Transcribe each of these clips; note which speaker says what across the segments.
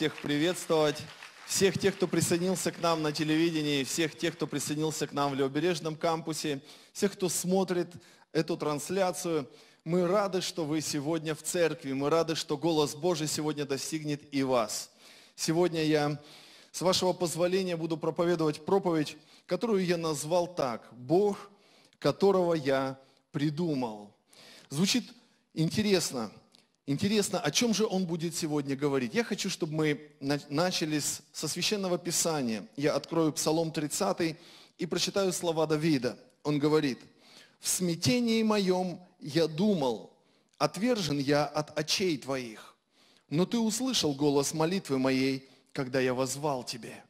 Speaker 1: всех приветствовать. Всех тех, кто присоединился к нам на телевидении, всех тех, кто присоединился к нам в Левобережном кампусе, всех, кто смотрит эту трансляцию. Мы рады, что вы сегодня в церкви, мы рады, что голос Божий сегодня достигнет и вас. Сегодня я, с вашего позволения, буду проповедовать проповедь, которую я назвал так «Бог, которого я придумал». Звучит интересно – Интересно, о чем же он будет сегодня говорить? Я хочу, чтобы мы начали со священного писания. Я открою Псалом 30 и прочитаю слова Давида. Он говорит, «В смятении моем я думал, отвержен я от очей твоих, но ты услышал голос молитвы моей, когда я возвал тебе».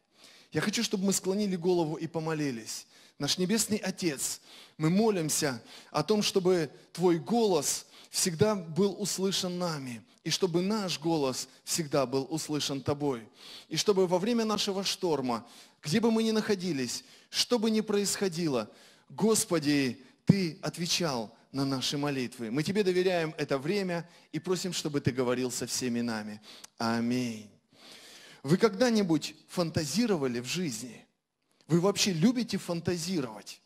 Speaker 1: Я хочу, чтобы мы склонили голову и помолились. Наш Небесный Отец, мы молимся о том, чтобы Твой голос – всегда был услышан нами, и чтобы наш голос всегда был услышан Тобой, и чтобы во время нашего шторма, где бы мы ни находились, что бы ни происходило, Господи, Ты отвечал на наши молитвы. Мы Тебе доверяем это время и просим, чтобы Ты говорил со всеми нами. Аминь. Вы когда-нибудь фантазировали в жизни? Вы вообще любите фантазировать?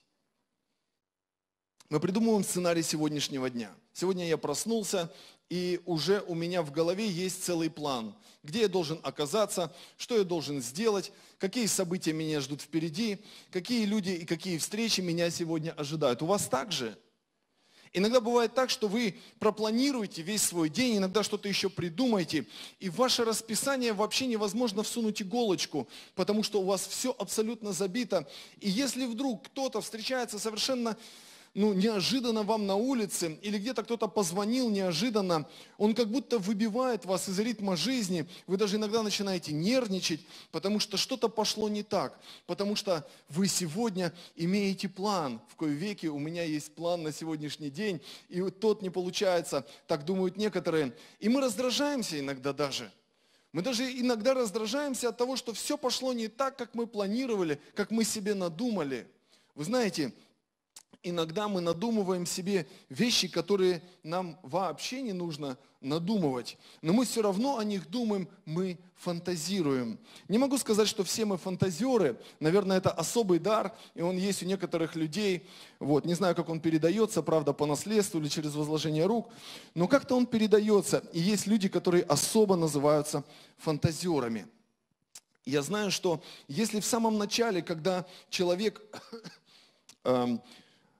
Speaker 1: Мы придумываем сценарий сегодняшнего дня – Сегодня я проснулся, и уже у меня в голове есть целый план, где я должен оказаться, что я должен сделать, какие события меня ждут впереди, какие люди и какие встречи меня сегодня ожидают. У вас так же? Иногда бывает так, что вы пропланируете весь свой день, иногда что-то еще придумаете, и в ваше расписание вообще невозможно всунуть иголочку, потому что у вас все абсолютно забито. И если вдруг кто-то встречается совершенно ну, неожиданно вам на улице, или где-то кто-то позвонил неожиданно, он как будто выбивает вас из ритма жизни, вы даже иногда начинаете нервничать, потому что что-то пошло не так, потому что вы сегодня имеете план, в кое веке у меня есть план на сегодняшний день, и вот тот не получается, так думают некоторые, и мы раздражаемся иногда даже. Мы даже иногда раздражаемся от того, что все пошло не так, как мы планировали, как мы себе надумали. Вы знаете, иногда мы надумываем себе вещи, которые нам вообще не нужно надумывать. Но мы все равно о них думаем, мы фантазируем. Не могу сказать, что все мы фантазеры. Наверное, это особый дар, и он есть у некоторых людей. Вот. Не знаю, как он передается, правда, по наследству или через возложение рук, но как-то он передается. И есть люди, которые особо называются фантазерами. Я знаю, что если в самом начале, когда человек эм,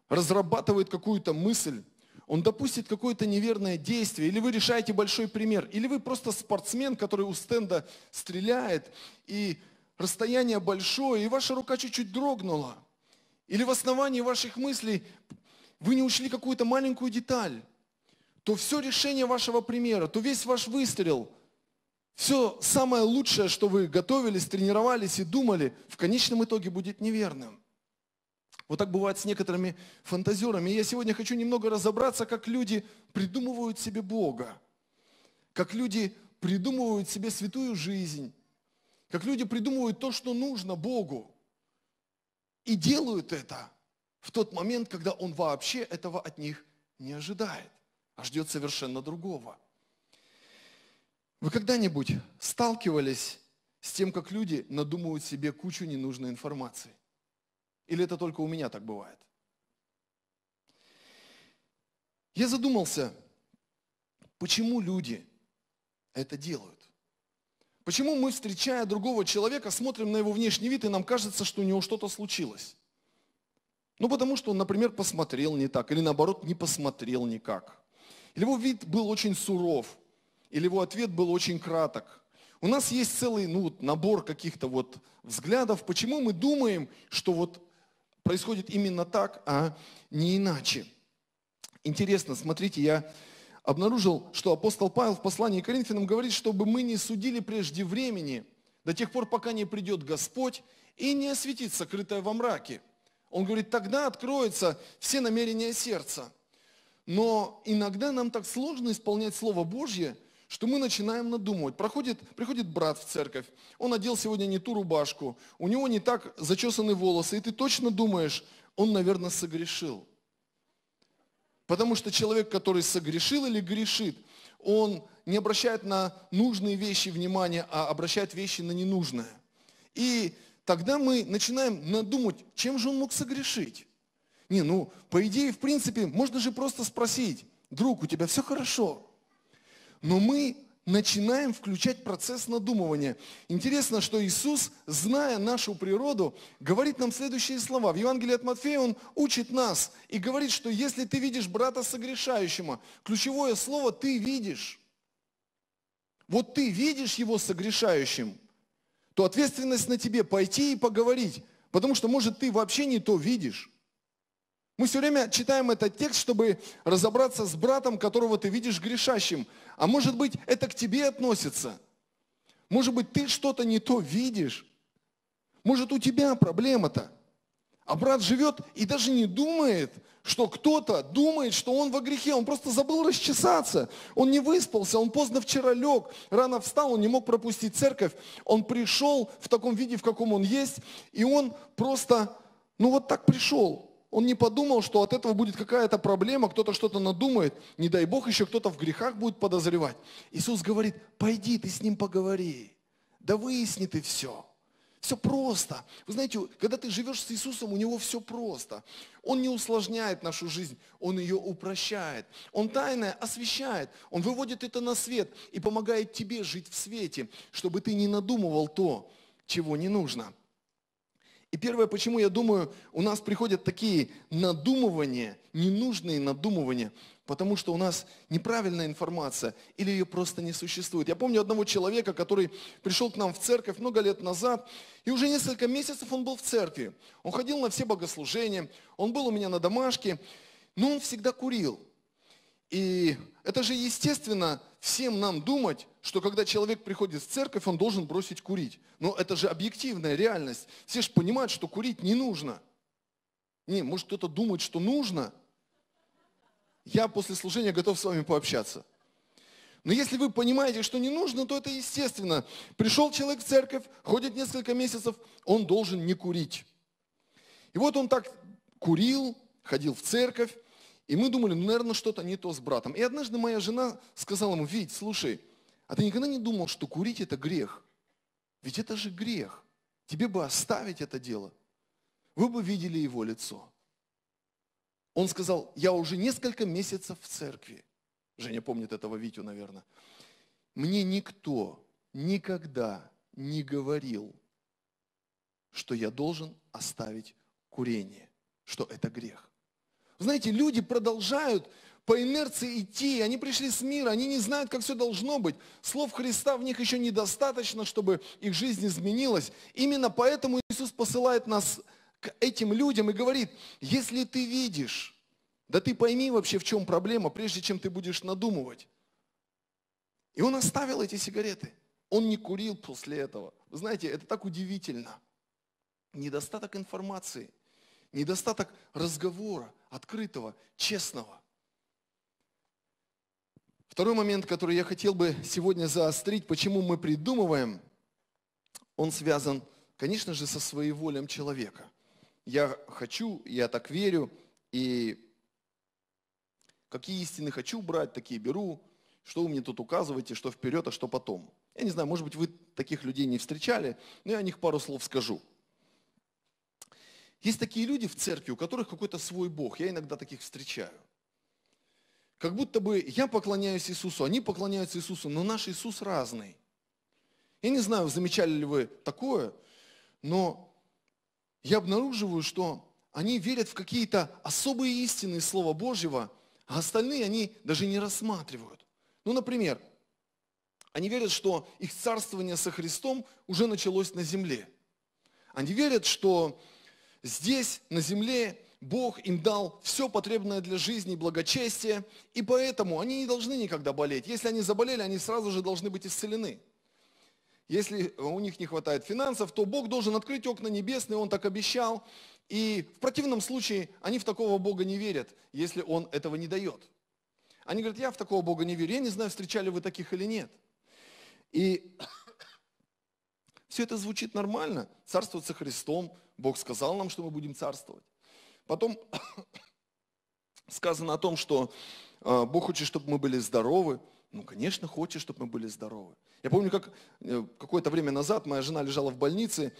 Speaker 1: разрабатывает какую-то мысль, он допустит какое-то неверное действие, или вы решаете большой пример, или вы просто спортсмен, который у стенда стреляет, и расстояние большое, и ваша рука чуть-чуть дрогнула. Или в основании ваших мыслей вы не учли какую-то маленькую деталь, то все решение вашего примера, то весь ваш выстрел, все самое лучшее, что вы готовились, тренировались и думали, в конечном итоге будет неверным. Вот так бывает с некоторыми фантазерами. И я сегодня хочу немного разобраться, как люди придумывают себе Бога, как люди придумывают себе святую жизнь, как люди придумывают то, что нужно Богу, и делают это в тот момент, когда Он вообще этого от них не ожидает, а ждет совершенно другого. Вы когда-нибудь сталкивались с тем, как люди надумывают себе кучу ненужной информации? Или это только у меня так бывает? Я задумался, почему люди это делают? Почему мы, встречая другого человека, смотрим на его внешний вид, и нам кажется, что у него что-то случилось? Ну, потому что он, например, посмотрел не так, или наоборот, не посмотрел никак. Или его вид был очень суров, или его ответ был очень краток. У нас есть целый ну, набор каких-то вот взглядов, почему мы думаем, что вот происходит именно так, а не иначе. Интересно, смотрите, я обнаружил, что апостол Павел в послании к Коринфянам говорит, чтобы мы не судили прежде времени, до тех пор, пока не придет Господь и не осветит сокрытое во мраке. Он говорит, тогда откроются все намерения сердца. Но иногда нам так сложно исполнять Слово Божье, что мы начинаем надумывать. Проходит, приходит брат в церковь, он одел сегодня не ту рубашку, у него не так зачесаны волосы, и ты точно думаешь, он, наверное, согрешил. Потому что человек, который согрешил или грешит, он не обращает на нужные вещи внимания, а обращает вещи на ненужное. И тогда мы начинаем надумать, чем же он мог согрешить. Не, ну, по идее, в принципе, можно же просто спросить, друг, у тебя все хорошо? но мы начинаем включать процесс надумывания. Интересно, что Иисус, зная нашу природу, говорит нам следующие слова. В Евангелии от Матфея он учит нас и говорит, что если ты видишь брата согрешающего, ключевое слово «ты видишь». Вот ты видишь его согрешающим, то ответственность на тебе пойти и поговорить, потому что, может, ты вообще не то видишь. Мы все время читаем этот текст, чтобы разобраться с братом, которого ты видишь грешащим. А может быть, это к тебе относится. Может быть, ты что-то не то видишь. Может, у тебя проблема-то. А брат живет и даже не думает, что кто-то думает, что он во грехе. Он просто забыл расчесаться. Он не выспался, он поздно вчера лег, рано встал, он не мог пропустить церковь. Он пришел в таком виде, в каком он есть, и он просто, ну вот так пришел. Он не подумал, что от этого будет какая-то проблема, кто-то что-то надумает, не дай Бог еще кто-то в грехах будет подозревать. Иисус говорит, пойди ты с ним поговори, да выясни ты все. Все просто. Вы знаете, когда ты живешь с Иисусом, у него все просто. Он не усложняет нашу жизнь, он ее упрощает. Он тайное освещает, он выводит это на свет и помогает тебе жить в свете, чтобы ты не надумывал то, чего не нужно. И первое, почему я думаю, у нас приходят такие надумывания, ненужные надумывания, потому что у нас неправильная информация или ее просто не существует. Я помню одного человека, который пришел к нам в церковь много лет назад, и уже несколько месяцев он был в церкви. Он ходил на все богослужения, он был у меня на домашке, но он всегда курил. И это же естественно всем нам думать, что когда человек приходит в церковь, он должен бросить курить. Но это же объективная реальность. Все же понимают, что курить не нужно. Не, может кто-то думает, что нужно. Я после служения готов с вами пообщаться. Но если вы понимаете, что не нужно, то это естественно. Пришел человек в церковь, ходит несколько месяцев, он должен не курить. И вот он так курил, ходил в церковь, и мы думали, ну, наверное, что-то не то с братом. И однажды моя жена сказала ему, Вить, слушай, а ты никогда не думал, что курить это грех? Ведь это же грех. Тебе бы оставить это дело. Вы бы видели его лицо. Он сказал, я уже несколько месяцев в церкви. Женя помнит этого Витю, наверное. Мне никто никогда не говорил, что я должен оставить курение, что это грех. Знаете, люди продолжают по инерции идти, они пришли с мира, они не знают, как все должно быть. Слов Христа в них еще недостаточно, чтобы их жизнь изменилась. Именно поэтому Иисус посылает нас к этим людям и говорит, если ты видишь, да ты пойми вообще, в чем проблема, прежде чем ты будешь надумывать. И он оставил эти сигареты. Он не курил после этого. Вы знаете, это так удивительно. Недостаток информации – недостаток разговора, открытого, честного. Второй момент, который я хотел бы сегодня заострить, почему мы придумываем, он связан, конечно же, со своей своеволием человека. Я хочу, я так верю, и какие истины хочу брать, такие беру, что вы мне тут указываете, что вперед, а что потом. Я не знаю, может быть, вы таких людей не встречали, но я о них пару слов скажу. Есть такие люди в церкви, у которых какой-то свой Бог. Я иногда таких встречаю. Как будто бы я поклоняюсь Иисусу, они поклоняются Иисусу, но наш Иисус разный. Я не знаю, замечали ли вы такое, но я обнаруживаю, что они верят в какие-то особые истины Слова Божьего, а остальные они даже не рассматривают. Ну, например, они верят, что их царствование со Христом уже началось на земле. Они верят, что Здесь, на земле, Бог им дал все потребное для жизни и благочестия, и поэтому они не должны никогда болеть. Если они заболели, они сразу же должны быть исцелены. Если у них не хватает финансов, то Бог должен открыть окна небесные, Он так обещал. И в противном случае они в такого Бога не верят, если Он этого не дает. Они говорят, я в такого Бога не верю, я не знаю, встречали вы таких или нет. И все это звучит нормально. Царствоваться Христом, Бог сказал нам, что мы будем царствовать. Потом сказано о том, что а, Бог хочет, чтобы мы были здоровы. Ну, конечно, хочет, чтобы мы были здоровы. Я помню, как э, какое-то время назад моя жена лежала в больнице,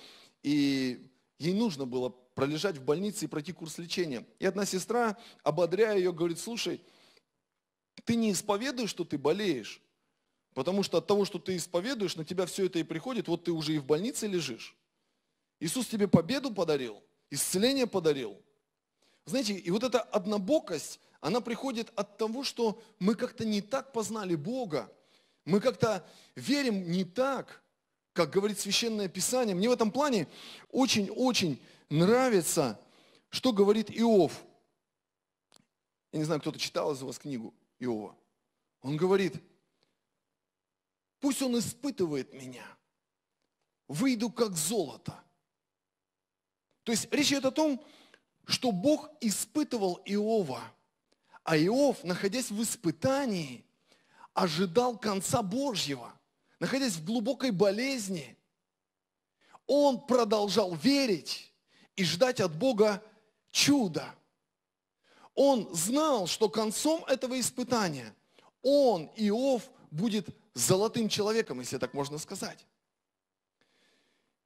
Speaker 1: и ей нужно было пролежать в больнице и пройти курс лечения. И одна сестра, ободряя ее, говорит, слушай, ты не исповедуешь, что ты болеешь, потому что от того, что ты исповедуешь, на тебя все это и приходит, вот ты уже и в больнице лежишь. Иисус тебе победу подарил, исцеление подарил. Знаете, и вот эта однобокость, она приходит от того, что мы как-то не так познали Бога. Мы как-то верим не так, как говорит Священное Писание. Мне в этом плане очень-очень нравится, что говорит Иов. Я не знаю, кто-то читал из вас книгу Иова. Он говорит, пусть он испытывает меня, выйду как золото, то есть речь идет о том, что Бог испытывал Иова, а Иов, находясь в испытании, ожидал конца Божьего, находясь в глубокой болезни, он продолжал верить и ждать от Бога чуда. Он знал, что концом этого испытания он, Иов, будет золотым человеком, если так можно сказать.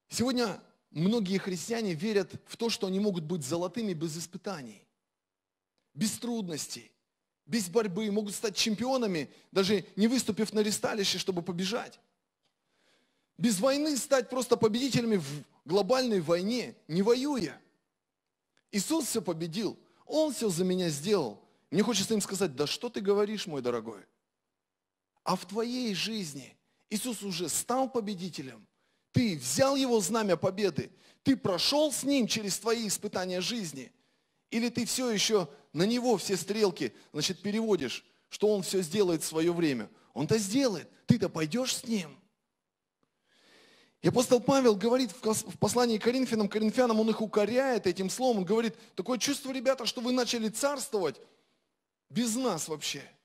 Speaker 1: Сегодня многие христиане верят в то, что они могут быть золотыми без испытаний, без трудностей, без борьбы, могут стать чемпионами, даже не выступив на ресталище, чтобы побежать. Без войны стать просто победителями в глобальной войне, не воюя. Иисус все победил, Он все за меня сделал. Мне хочется им сказать, да что ты говоришь, мой дорогой? А в твоей жизни Иисус уже стал победителем, ты взял его знамя победы, ты прошел с ним через твои испытания жизни, или ты все еще на него все стрелки, значит, переводишь, что он все сделает в свое время. Он-то сделает, ты-то пойдешь с ним. И апостол Павел говорит в послании к Коринфянам, коринфянам он их укоряет этим словом, он говорит, такое чувство, ребята, что вы начали царствовать без нас вообще –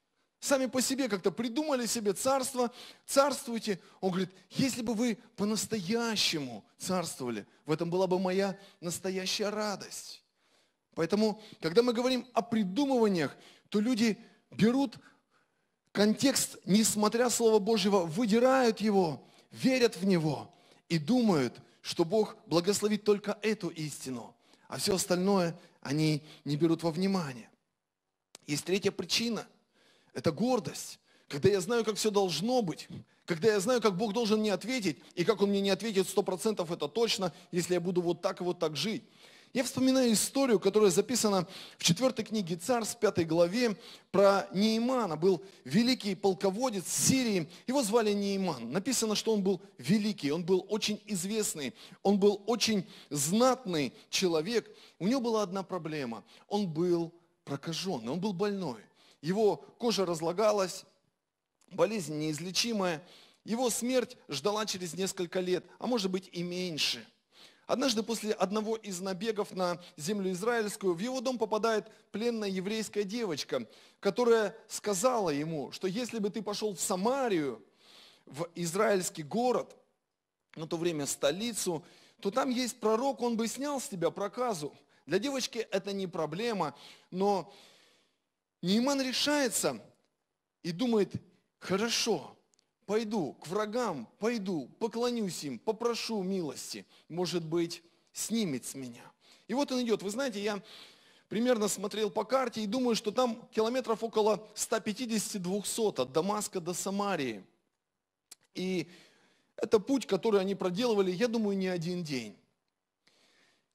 Speaker 1: сами по себе как-то придумали себе царство, царствуйте. Он говорит, если бы вы по-настоящему царствовали, в этом была бы моя настоящая радость. Поэтому, когда мы говорим о придумываниях, то люди берут контекст, несмотря слова Божьего, выдирают его, верят в него и думают, что Бог благословит только эту истину, а все остальное они не берут во внимание. Есть третья причина – это гордость. Когда я знаю, как все должно быть, когда я знаю, как Бог должен мне ответить, и как Он мне не ответит сто процентов, это точно, если я буду вот так и вот так жить. Я вспоминаю историю, которая записана в 4 книге в 5 главе, про Неймана. Был великий полководец Сирии, его звали Нейман. Написано, что он был великий, он был очень известный, он был очень знатный человек. У него была одна проблема, он был прокаженный, он был больной его кожа разлагалась, болезнь неизлечимая. Его смерть ждала через несколько лет, а может быть и меньше. Однажды после одного из набегов на землю израильскую в его дом попадает пленная еврейская девочка, которая сказала ему, что если бы ты пошел в Самарию, в израильский город, на то время столицу, то там есть пророк, он бы снял с тебя проказу. Для девочки это не проблема, но Нейман решается и думает, хорошо, пойду к врагам, пойду, поклонюсь им, попрошу милости, может быть, снимет с меня. И вот он идет. Вы знаете, я примерно смотрел по карте и думаю, что там километров около 150-200 от Дамаска до Самарии. И это путь, который они проделывали, я думаю, не один день.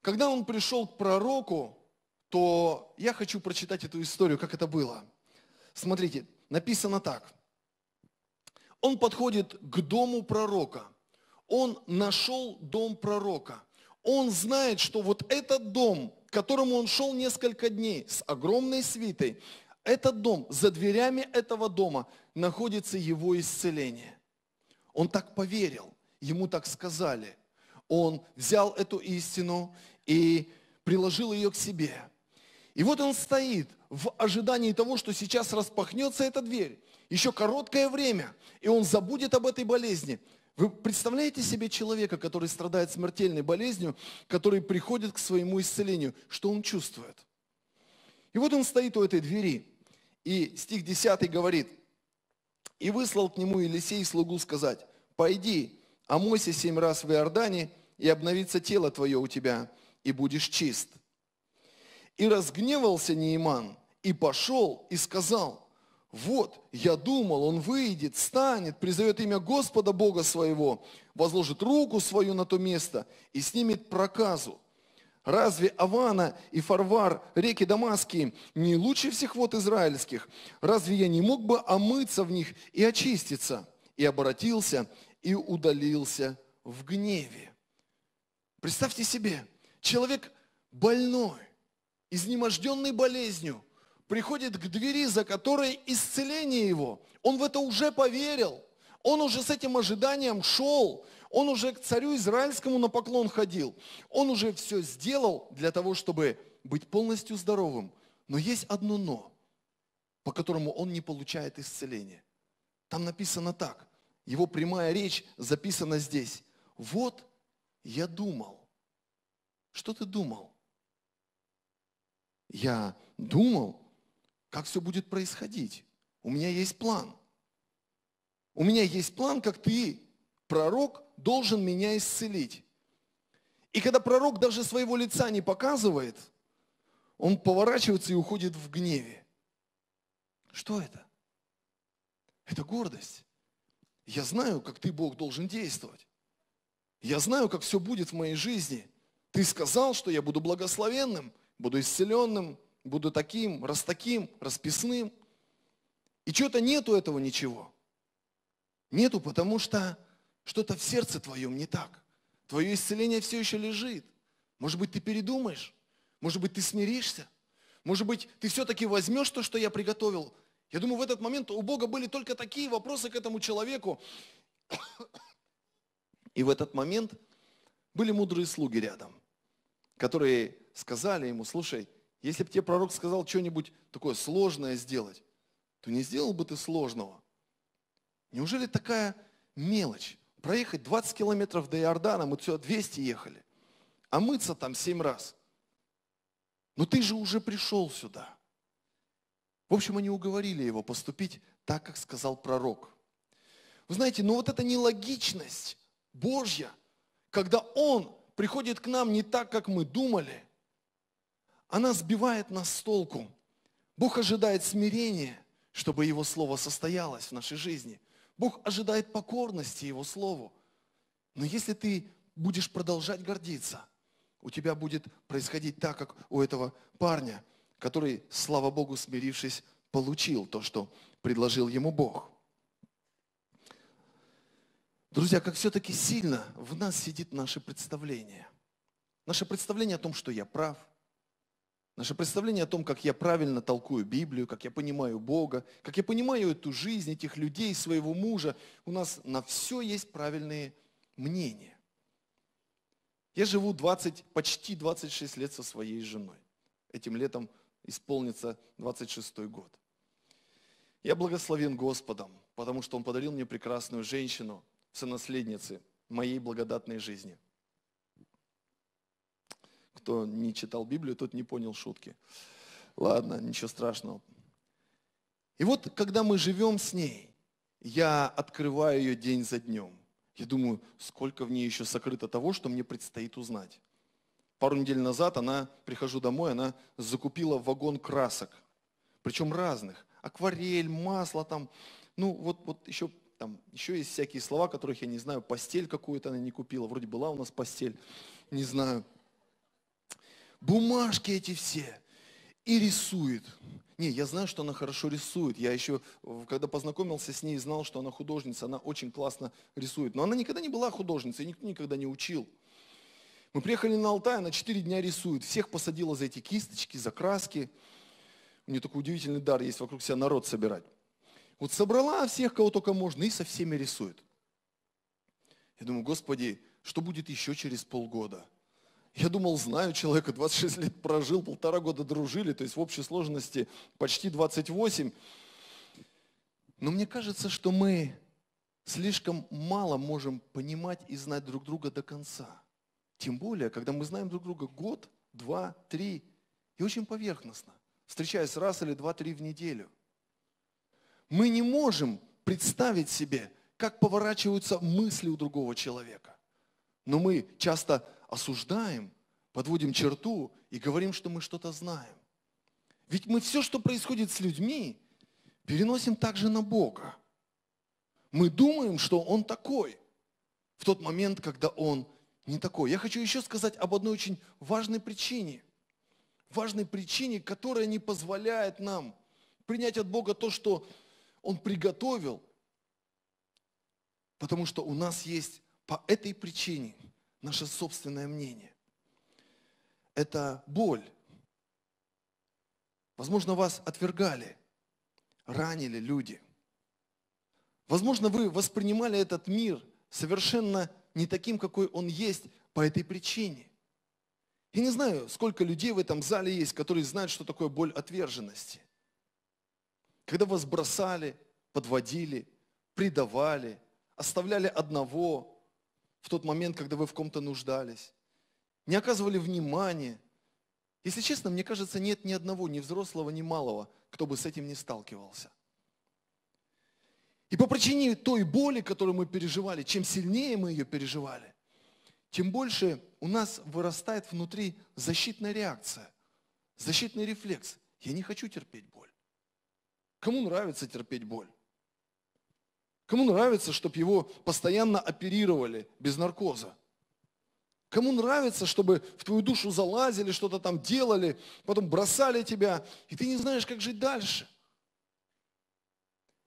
Speaker 1: Когда он пришел к пророку, то я хочу прочитать эту историю, как это было. Смотрите, написано так. Он подходит к дому пророка. Он нашел дом пророка. Он знает, что вот этот дом, к которому он шел несколько дней с огромной свитой, этот дом, за дверями этого дома находится его исцеление. Он так поверил, ему так сказали. Он взял эту истину и приложил ее к себе. И вот он стоит в ожидании того, что сейчас распахнется эта дверь. Еще короткое время, и он забудет об этой болезни. Вы представляете себе человека, который страдает смертельной болезнью, который приходит к своему исцелению, что он чувствует? И вот он стоит у этой двери, и стих 10 говорит, «И выслал к нему Елисей слугу сказать, «Пойди, омойся семь раз в Иордане, и обновится тело твое у тебя, и будешь чист». И разгневался Нейман, и пошел, и сказал, вот, я думал, он выйдет, станет, призовет имя Господа Бога своего, возложит руку свою на то место и снимет проказу. Разве Авана и Фарвар, реки Дамасские, не лучше всех вод израильских? Разве я не мог бы омыться в них и очиститься? И обратился, и удалился в гневе. Представьте себе, человек больной, изнеможденный болезнью, приходит к двери, за которой исцеление его. Он в это уже поверил. Он уже с этим ожиданием шел. Он уже к царю израильскому на поклон ходил. Он уже все сделал для того, чтобы быть полностью здоровым. Но есть одно «но», по которому он не получает исцеление. Там написано так. Его прямая речь записана здесь. «Вот я думал». Что ты думал? я думал, как все будет происходить. У меня есть план. У меня есть план, как ты, пророк, должен меня исцелить. И когда пророк даже своего лица не показывает, он поворачивается и уходит в гневе. Что это? Это гордость. Я знаю, как ты, Бог, должен действовать. Я знаю, как все будет в моей жизни. Ты сказал, что я буду благословенным буду исцеленным, буду таким, раз таким, расписным. И чего то нету этого ничего. Нету, потому что что-то в сердце твоем не так. Твое исцеление все еще лежит. Может быть, ты передумаешь? Может быть, ты смиришься? Может быть, ты все-таки возьмешь то, что я приготовил? Я думаю, в этот момент у Бога были только такие вопросы к этому человеку. И в этот момент были мудрые слуги рядом, которые сказали ему, слушай, если бы тебе пророк сказал что-нибудь такое сложное сделать, то не сделал бы ты сложного. Неужели такая мелочь? Проехать 20 километров до Иордана, мы сюда 200 ехали, а мыться там 7 раз. Но ты же уже пришел сюда. В общем, они уговорили его поступить так, как сказал пророк. Вы знаете, но вот эта нелогичность Божья, когда Он приходит к нам не так, как мы думали – она сбивает нас с толку. Бог ожидает смирения, чтобы Его Слово состоялось в нашей жизни. Бог ожидает покорности Его Слову. Но если ты будешь продолжать гордиться, у тебя будет происходить так, как у этого парня, который, слава Богу, смирившись, получил то, что предложил ему Бог. Друзья, как все-таки сильно в нас сидит наше представление. Наше представление о том, что я прав – Наше представление о том, как я правильно толкую Библию, как я понимаю Бога, как я понимаю эту жизнь, этих людей, своего мужа, у нас на все есть правильные мнения. Я живу 20, почти 26 лет со своей женой. Этим летом исполнится 26 год. Я благословен Господом, потому что Он подарил мне прекрасную женщину, сонаследницы моей благодатной жизни – кто не читал Библию, тот не понял шутки. Ладно, ничего страшного. И вот, когда мы живем с ней, я открываю ее день за днем. Я думаю, сколько в ней еще сокрыто того, что мне предстоит узнать. Пару недель назад она, прихожу домой, она закупила вагон красок. Причем разных. Акварель, масло там. Ну, вот, вот еще там еще есть всякие слова, которых я не знаю. Постель какую-то она не купила. Вроде была у нас постель. Не знаю бумажки эти все, и рисует. Не, я знаю, что она хорошо рисует. Я еще, когда познакомился с ней, знал, что она художница, она очень классно рисует. Но она никогда не была художницей, никто никогда не учил. Мы приехали на Алтай, она 4 дня рисует. Всех посадила за эти кисточки, за краски. У нее такой удивительный дар есть вокруг себя народ собирать. Вот собрала всех, кого только можно, и со всеми рисует. Я думаю, Господи, что будет еще через полгода? Я думал, знаю человека, 26 лет прожил, полтора года дружили, то есть в общей сложности почти 28. Но мне кажется, что мы слишком мало можем понимать и знать друг друга до конца. Тем более, когда мы знаем друг друга год, два, три, и очень поверхностно, встречаясь раз или два-три в неделю. Мы не можем представить себе, как поворачиваются мысли у другого человека. Но мы часто осуждаем, подводим черту и говорим, что мы что-то знаем. Ведь мы все, что происходит с людьми, переносим также на Бога. Мы думаем, что Он такой в тот момент, когда Он не такой. Я хочу еще сказать об одной очень важной причине. Важной причине, которая не позволяет нам принять от Бога то, что Он приготовил, потому что у нас есть по этой причине – наше собственное мнение. Это боль. Возможно, вас отвергали, ранили люди. Возможно, вы воспринимали этот мир совершенно не таким, какой он есть по этой причине. Я не знаю, сколько людей в этом зале есть, которые знают, что такое боль отверженности. Когда вас бросали, подводили, предавали, оставляли одного, в тот момент, когда вы в ком-то нуждались, не оказывали внимания. Если честно, мне кажется, нет ни одного, ни взрослого, ни малого, кто бы с этим не сталкивался. И по причине той боли, которую мы переживали, чем сильнее мы ее переживали, тем больше у нас вырастает внутри защитная реакция, защитный рефлекс. Я не хочу терпеть боль. Кому нравится терпеть боль? Кому нравится, чтобы его постоянно оперировали без наркоза? Кому нравится, чтобы в твою душу залазили, что-то там делали, потом бросали тебя, и ты не знаешь, как жить дальше?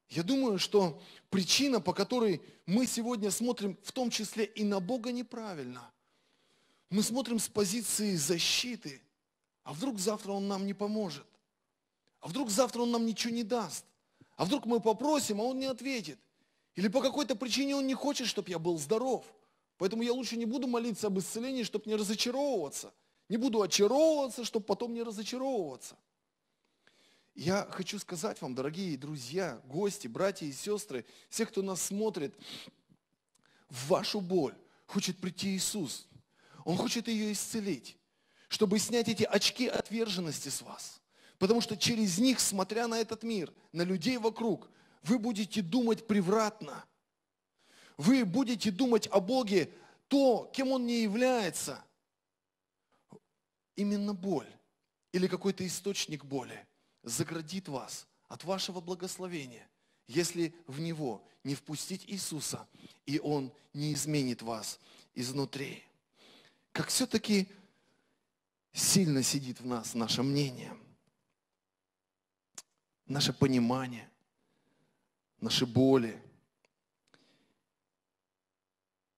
Speaker 1: Я думаю, что причина, по которой мы сегодня смотрим в том числе и на Бога неправильно. Мы смотрим с позиции защиты, а вдруг завтра Он нам не поможет, а вдруг завтра Он нам ничего не даст, а вдруг мы попросим, а Он не ответит – или по какой-то причине он не хочет, чтобы я был здоров. Поэтому я лучше не буду молиться об исцелении, чтобы не разочаровываться. Не буду очаровываться, чтобы потом не разочаровываться. Я хочу сказать вам, дорогие друзья, гости, братья и сестры, все, кто нас смотрит, в вашу боль хочет прийти Иисус. Он хочет ее исцелить, чтобы снять эти очки отверженности с вас. Потому что через них, смотря на этот мир, на людей вокруг, вы будете думать превратно. Вы будете думать о Боге то, кем Он не является. Именно боль или какой-то источник боли заградит вас от вашего благословения, если в Него не впустить Иисуса, и Он не изменит вас изнутри. Как все-таки сильно сидит в нас наше мнение, наше понимание, наши боли.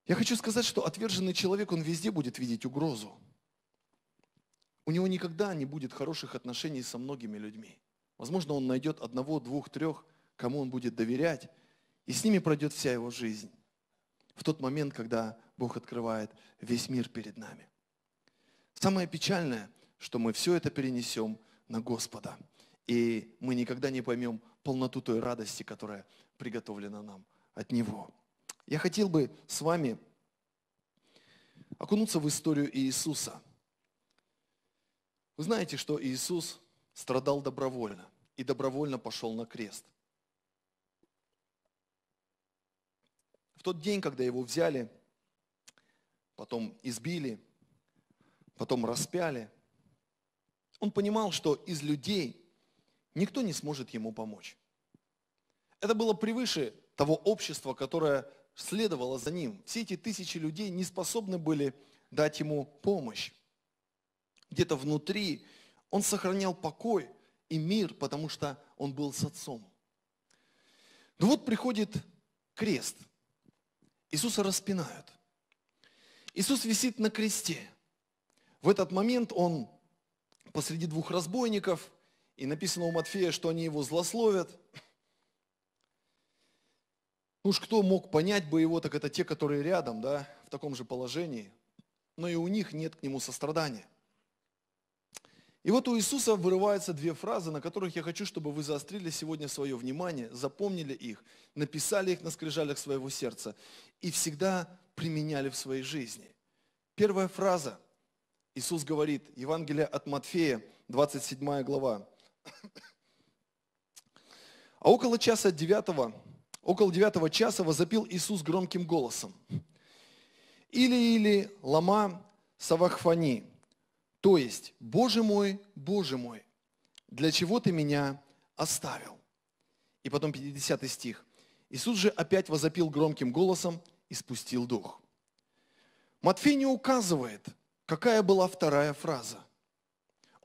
Speaker 1: Я хочу сказать, что отверженный человек, он везде будет видеть угрозу. У него никогда не будет хороших отношений со многими людьми. Возможно, он найдет одного, двух, трех, кому он будет доверять, и с ними пройдет вся его жизнь. В тот момент, когда Бог открывает весь мир перед нами. Самое печальное, что мы все это перенесем на Господа. И мы никогда не поймем полноту той радости, которая приготовлена нам от Него. Я хотел бы с вами окунуться в историю Иисуса. Вы знаете, что Иисус страдал добровольно и добровольно пошел на крест. В тот день, когда его взяли, потом избили, потом распяли, он понимал, что из людей – никто не сможет ему помочь. Это было превыше того общества, которое следовало за ним. Все эти тысячи людей не способны были дать ему помощь. Где-то внутри он сохранял покой и мир, потому что он был с отцом. Но ну вот приходит крест. Иисуса распинают. Иисус висит на кресте. В этот момент он посреди двух разбойников, и написано у Матфея, что они его злословят. Ну Уж кто мог понять бы его, так это те, которые рядом, да, в таком же положении. Но и у них нет к нему сострадания. И вот у Иисуса вырываются две фразы, на которых я хочу, чтобы вы заострили сегодня свое внимание, запомнили их, написали их на скрижалях своего сердца и всегда применяли в своей жизни. Первая фраза. Иисус говорит, Евангелие от Матфея, 27 глава, а около часа девятого, около девятого часа возопил Иисус громким голосом. Или-или лама савахфани, то есть, Боже мой, Боже мой, для чего ты меня оставил? И потом 50 стих. Иисус же опять возопил громким голосом и спустил дух. Матфей не указывает, какая была вторая фраза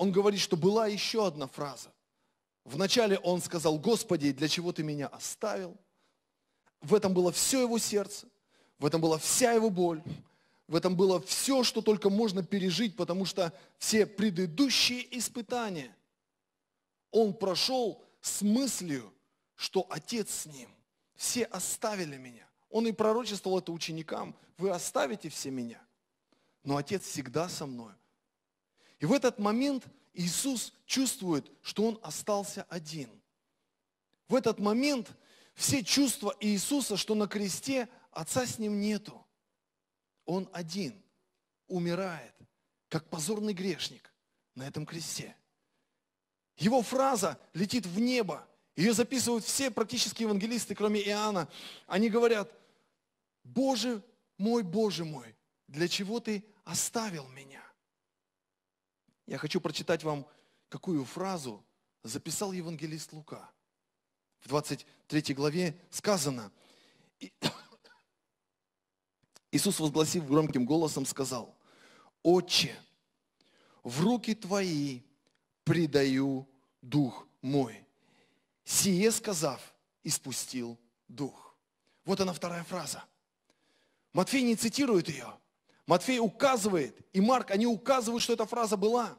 Speaker 1: он говорит, что была еще одна фраза. Вначале он сказал, Господи, для чего ты меня оставил? В этом было все его сердце, в этом была вся его боль, в этом было все, что только можно пережить, потому что все предыдущие испытания он прошел с мыслью, что Отец с ним. Все оставили меня. Он и пророчествовал это ученикам. Вы оставите все меня. Но Отец всегда со мной. И в этот момент Иисус чувствует, что он остался один. В этот момент все чувства Иисуса, что на кресте отца с ним нету. Он один, умирает, как позорный грешник на этом кресте. Его фраза летит в небо. Ее записывают все практически евангелисты, кроме Иоанна. Они говорят, Боже мой, Боже мой, для чего ты оставил меня? Я хочу прочитать вам, какую фразу записал евангелист Лука. В 23 главе сказано, Иисус, возгласив громким голосом, сказал, «Отче, в руки Твои предаю Дух мой». Сие сказав, испустил Дух. Вот она вторая фраза. Матфей не цитирует ее – Матфей указывает, и Марк, они указывают, что эта фраза была.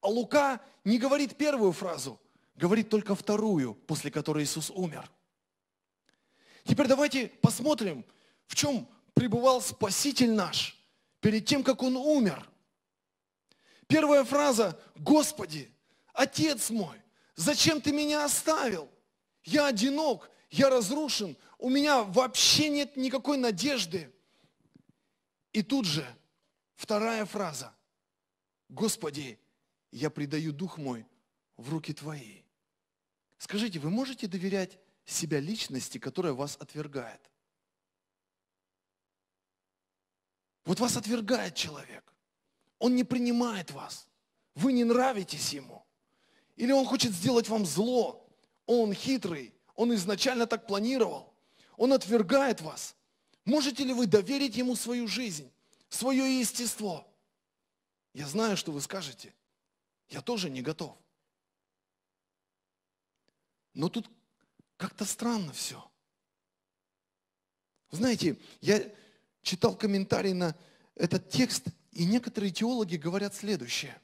Speaker 1: А Лука не говорит первую фразу, говорит только вторую, после которой Иисус умер. Теперь давайте посмотрим, в чем пребывал Спаситель наш перед тем, как Он умер. Первая фраза «Господи, Отец мой, зачем Ты меня оставил? Я одинок, я разрушен, у меня вообще нет никакой надежды». И тут же вторая фраза. Господи, я предаю дух мой в руки Твои. Скажите, вы можете доверять себя личности, которая вас отвергает? Вот вас отвергает человек. Он не принимает вас. Вы не нравитесь ему. Или он хочет сделать вам зло. Он хитрый. Он изначально так планировал. Он отвергает вас. Можете ли вы доверить Ему свою жизнь, свое естество? Я знаю, что вы скажете. Я тоже не готов. Но тут как-то странно все. Знаете, я читал комментарий на этот текст, и некоторые теологи говорят следующее.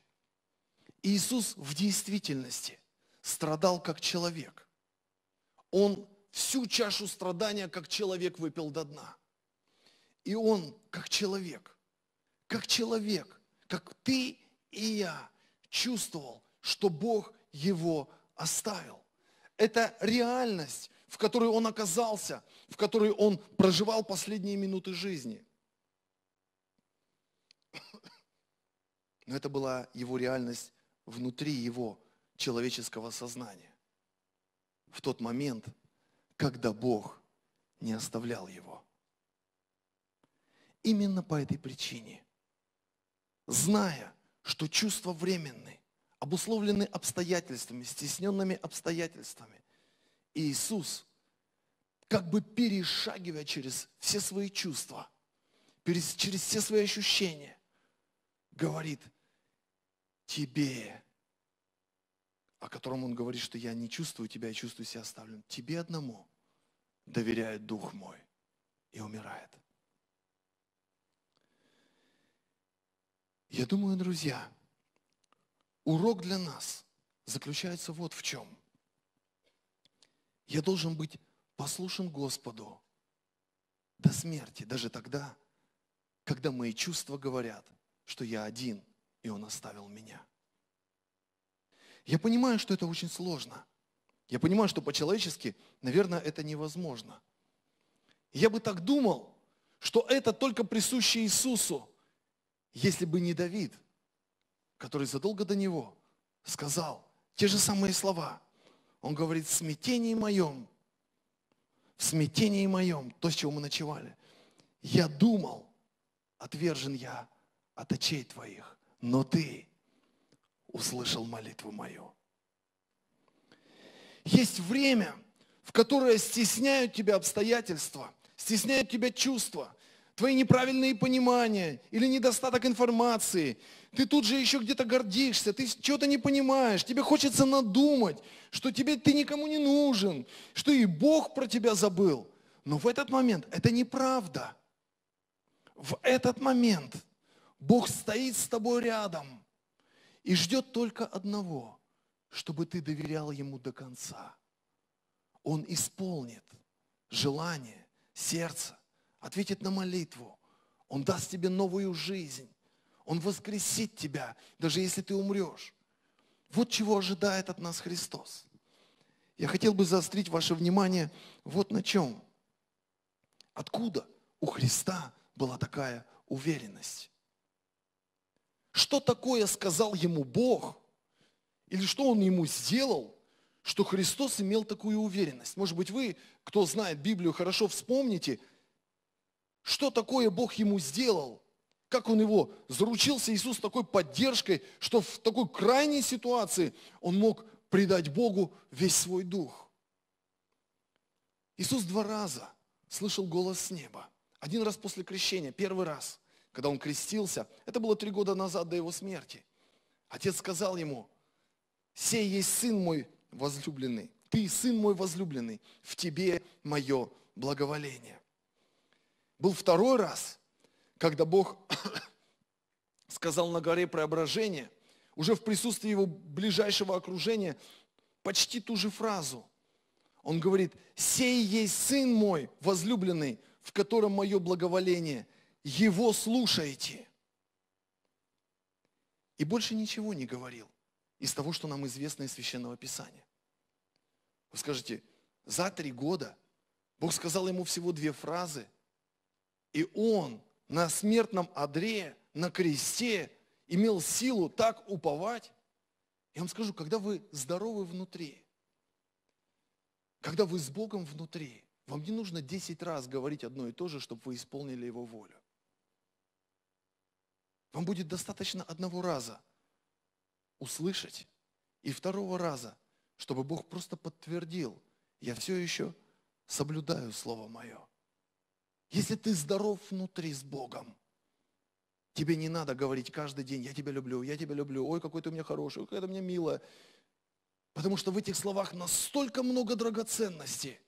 Speaker 1: Иисус в действительности страдал как человек. Он всю чашу страдания как человек выпил до дна. И он как человек, как человек, как ты и я чувствовал, что Бог его оставил. Это реальность, в которой он оказался, в которой он проживал последние минуты жизни. Но это была его реальность внутри его человеческого сознания. В тот момент, когда Бог не оставлял его. Именно по этой причине. Зная, что чувства временны, обусловлены обстоятельствами, стесненными обстоятельствами. И Иисус, как бы перешагивая через все свои чувства, через, все свои ощущения, говорит тебе, о котором он говорит, что я не чувствую тебя, я чувствую себя оставлен. Тебе одному доверяет Дух мой и умирает. Я думаю, друзья, урок для нас заключается вот в чем. Я должен быть послушен Господу до смерти, даже тогда, когда мои чувства говорят, что я один, и Он оставил меня. Я понимаю, что это очень сложно. Я понимаю, что по-человечески, наверное, это невозможно. Я бы так думал, что это только присуще Иисусу, если бы не Давид, который задолго до него сказал те же самые слова. Он говорит, в смятении моем, в смятении моем, то, с чего мы ночевали, я думал, отвержен я от очей твоих, но ты услышал молитву мою. Есть время, в которое стесняют тебя обстоятельства, стесняют тебя чувства, твои неправильные понимания или недостаток информации. Ты тут же еще где-то гордишься, ты чего-то не понимаешь, тебе хочется надумать, что тебе ты никому не нужен, что и Бог про тебя забыл. Но в этот момент это неправда. В этот момент Бог стоит с тобой рядом и ждет только одного, чтобы ты доверял Ему до конца. Он исполнит желание сердца ответит на молитву. Он даст тебе новую жизнь. Он воскресит тебя, даже если ты умрешь. Вот чего ожидает от нас Христос. Я хотел бы заострить ваше внимание вот на чем. Откуда у Христа была такая уверенность? Что такое сказал ему Бог? Или что он ему сделал, что Христос имел такую уверенность? Может быть, вы, кто знает Библию, хорошо вспомните – что такое Бог ему сделал, как он его заручился Иисус такой поддержкой, что в такой крайней ситуации он мог предать Богу весь свой дух. Иисус два раза слышал голос с неба. Один раз после крещения, первый раз, когда он крестился, это было три года назад до его смерти. Отец сказал ему, «Сей есть сын мой возлюбленный, ты сын мой возлюбленный, в тебе мое благоволение». Был второй раз, когда Бог сказал на горе преображения, уже в присутствии его ближайшего окружения, почти ту же фразу. Он говорит, «Сей есть Сын мой, возлюбленный, в котором мое благоволение, его слушайте». И больше ничего не говорил из того, что нам известно из Священного Писания. Вы скажете, за три года Бог сказал ему всего две фразы – и он на смертном одре, на кресте имел силу так уповать. Я вам скажу, когда вы здоровы внутри, когда вы с Богом внутри, вам не нужно 10 раз говорить одно и то же, чтобы вы исполнили Его волю. Вам будет достаточно одного раза услышать и второго раза, чтобы Бог просто подтвердил, я все еще соблюдаю Слово Мое. Если ты здоров внутри с Богом, тебе не надо говорить каждый день, я тебя люблю, я тебя люблю, ой, какой ты у меня хороший, ой, какая ты у меня милая. Потому что в этих словах настолько много драгоценности,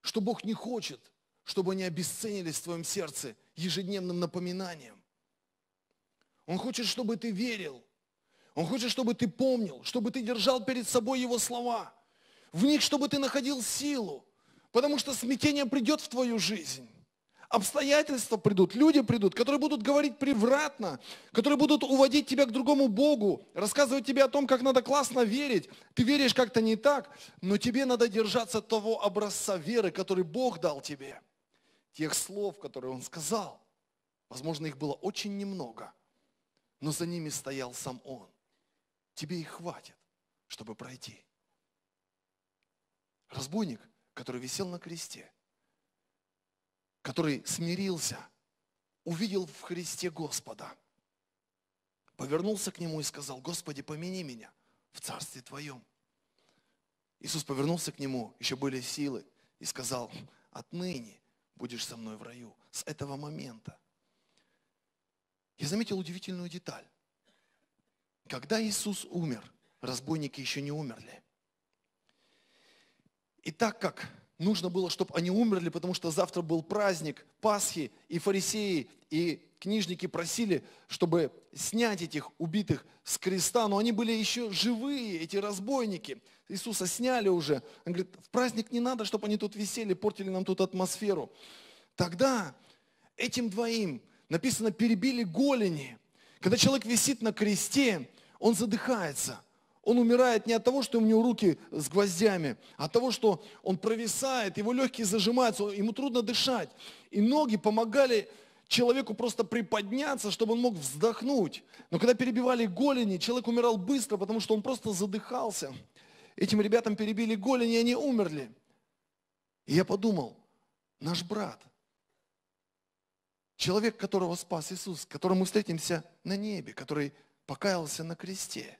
Speaker 1: что Бог не хочет, чтобы они обесценились в твоем сердце ежедневным напоминанием. Он хочет, чтобы ты верил. Он хочет, чтобы ты помнил, чтобы ты держал перед собой Его слова. В них, чтобы ты находил силу. Потому что смятение придет в твою жизнь обстоятельства придут, люди придут, которые будут говорить превратно, которые будут уводить тебя к другому Богу, рассказывать тебе о том, как надо классно верить. Ты веришь как-то не так, но тебе надо держаться того образца веры, который Бог дал тебе, тех слов, которые Он сказал. Возможно, их было очень немного, но за ними стоял сам Он. Тебе их хватит, чтобы пройти. Разбойник, который висел на кресте – который смирился, увидел в Христе Господа, повернулся к Нему и сказал, Господи, помяни меня в Царстве Твоем. Иисус повернулся к Нему, еще были силы, и сказал, отныне будешь со мной в раю, с этого момента. Я заметил удивительную деталь. Когда Иисус умер, разбойники еще не умерли. И так как нужно было, чтобы они умерли, потому что завтра был праздник Пасхи, и фарисеи, и книжники просили, чтобы снять этих убитых с креста, но они были еще живые, эти разбойники. Иисуса сняли уже. Он говорит, в праздник не надо, чтобы они тут висели, портили нам тут атмосферу. Тогда этим двоим, написано, перебили голени. Когда человек висит на кресте, он задыхается – он умирает не от того, что у него руки с гвоздями, а от того, что он провисает, его легкие зажимаются, ему трудно дышать. И ноги помогали человеку просто приподняться, чтобы он мог вздохнуть. Но когда перебивали голени, человек умирал быстро, потому что он просто задыхался. Этим ребятам перебили голени, и они умерли. И я подумал, наш брат, человек, которого спас Иисус, которому мы встретимся на небе, который покаялся на кресте –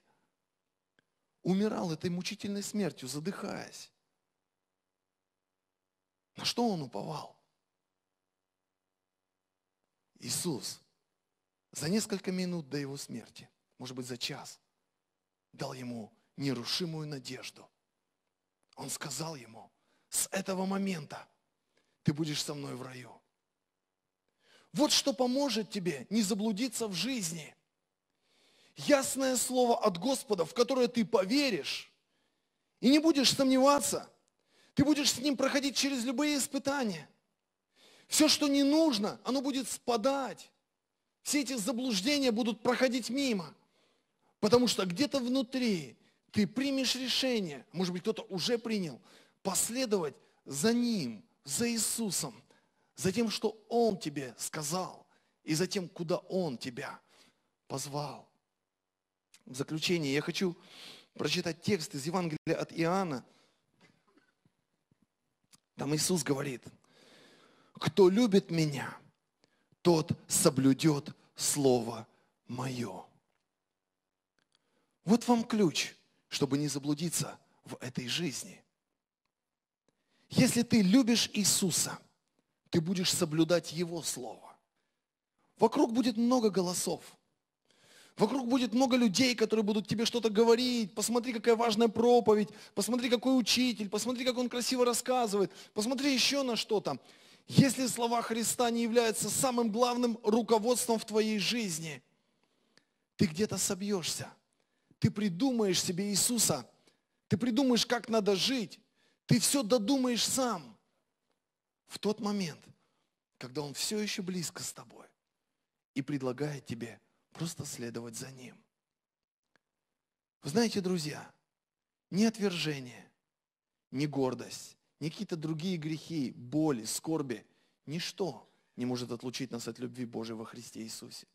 Speaker 1: умирал этой мучительной смертью, задыхаясь. На что он уповал? Иисус за несколько минут до его смерти, может быть, за час, дал ему нерушимую надежду. Он сказал ему, с этого момента ты будешь со мной в раю. Вот что поможет тебе не заблудиться в жизни – ясное слово от Господа, в которое ты поверишь и не будешь сомневаться. Ты будешь с ним проходить через любые испытания. Все, что не нужно, оно будет спадать. Все эти заблуждения будут проходить мимо. Потому что где-то внутри ты примешь решение, может быть, кто-то уже принял, последовать за Ним, за Иисусом, за тем, что Он тебе сказал, и за тем, куда Он тебя позвал в заключение я хочу прочитать текст из Евангелия от Иоанна. Там Иисус говорит, кто любит меня, тот соблюдет Слово Мое. Вот вам ключ, чтобы не заблудиться в этой жизни. Если ты любишь Иисуса, ты будешь соблюдать Его Слово. Вокруг будет много голосов – Вокруг будет много людей, которые будут тебе что-то говорить. Посмотри, какая важная проповедь. Посмотри, какой учитель. Посмотри, как он красиво рассказывает. Посмотри еще на что-то. Если слова Христа не являются самым главным руководством в твоей жизни, ты где-то собьешься. Ты придумаешь себе Иисуса. Ты придумаешь, как надо жить. Ты все додумаешь сам. В тот момент, когда Он все еще близко с тобой и предлагает тебе просто следовать за Ним. Вы знаете, друзья, ни отвержение, ни гордость, ни какие-то другие грехи, боли, скорби, ничто не может отлучить нас от любви Божией во Христе Иисусе.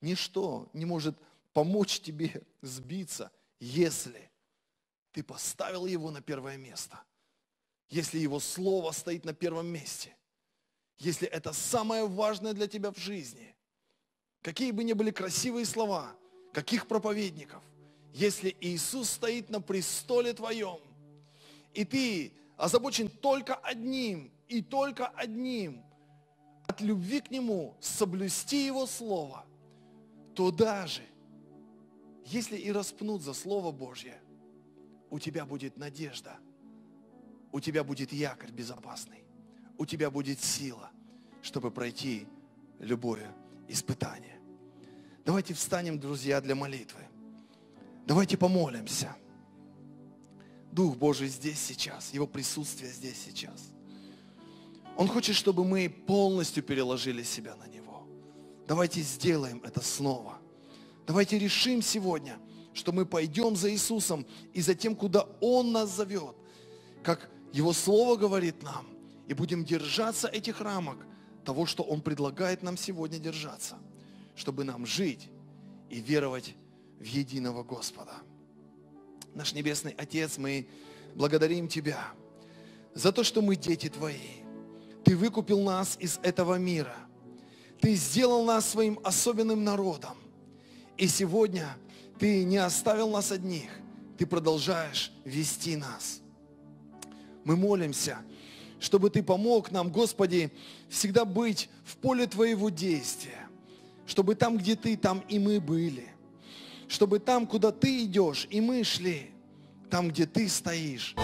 Speaker 1: Ничто не может помочь тебе сбиться, если ты поставил его на первое место, если его слово стоит на первом месте, если это самое важное для тебя в жизни – Какие бы ни были красивые слова, каких проповедников, если Иисус стоит на престоле твоем, и ты озабочен только одним и только одним, от любви к Нему соблюсти Его Слово, то даже если и распнут за Слово Божье, у тебя будет надежда, у тебя будет якорь безопасный, у тебя будет сила, чтобы пройти любое Испытание. Давайте встанем, друзья, для молитвы. Давайте помолимся. Дух Божий здесь сейчас, Его присутствие здесь сейчас. Он хочет, чтобы мы полностью переложили себя на Него. Давайте сделаем это снова. Давайте решим сегодня, что мы пойдем за Иисусом и за тем, куда Он нас зовет, как Его Слово говорит нам, и будем держаться этих рамок, того, что Он предлагает нам сегодня держаться, чтобы нам жить и веровать в единого Господа. Наш Небесный Отец, мы благодарим Тебя за то, что мы дети Твои. Ты выкупил нас из этого мира. Ты сделал нас своим особенным народом. И сегодня Ты не оставил нас одних. Ты продолжаешь вести нас. Мы молимся, чтобы Ты помог нам, Господи, всегда быть в поле твоего действия, чтобы там, где ты, там и мы были, чтобы там, куда ты идешь, и мы шли, там, где ты стоишь.